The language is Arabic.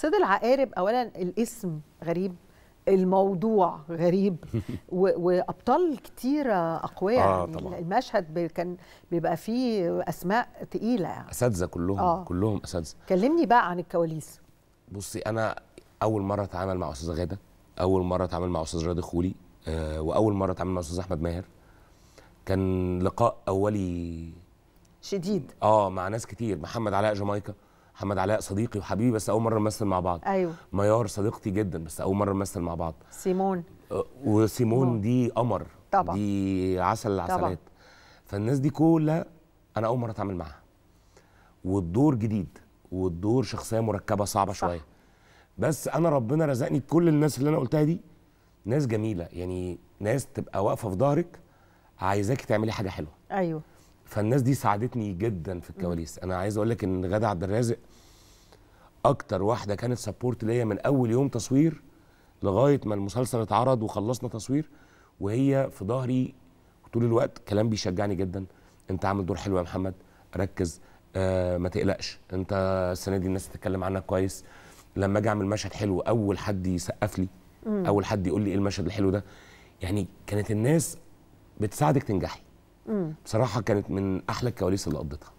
صيد العقارب اولا الاسم غريب الموضوع غريب وابطال كتيره اقوياء آه يعني طبعًا. المشهد كان بيبقى فيه اسماء تقيله يعني. اساتذه كلهم آه. كلهم اساتذه كلمني بقى عن الكواليس بصي انا اول مره اتعامل مع استاذه غاده اول مره اتعامل مع استاذ رياض خولي آه واول مره اتعامل مع استاذ احمد ماهر كان لقاء اولي شديد اه مع ناس كتير محمد علاء جامايكا محمد علاء صديقي وحبيبي بس اول مره نمثل مع بعض ايوه ميار صديقتي جدا بس اول مره نمثل مع بعض سيمون وسيمون دي قمر طبعا دي عسل العسلات طبعا. فالناس دي كلها انا اول مره اتعامل معاها والدور جديد والدور شخصيه مركبه صعبه صح. شويه بس انا ربنا رزقني بكل الناس اللي انا قلتها دي ناس جميله يعني ناس تبقى واقفه في ظهرك عايزاكي تعملي حاجه حلوه ايوه فالناس دي ساعدتني جدا في الكواليس انا عايز اقول لك ان غاده عبد الرازق اكتر واحده كانت سبورت ليا من اول يوم تصوير لغايه ما المسلسل اتعرض وخلصنا تصوير وهي في ظهري طول الوقت كلام بيشجعني جدا انت عامل دور حلو يا محمد ركز آه ما تقلقش انت السنه دي الناس تتكلم عنك كويس لما اجي اعمل مشهد حلو اول حد يسقف لي اول حد يقول لي ايه المشهد الحلو ده يعني كانت الناس بتساعدك تنجحي بصراحه كانت من احلى الكواليس اللي قضيتها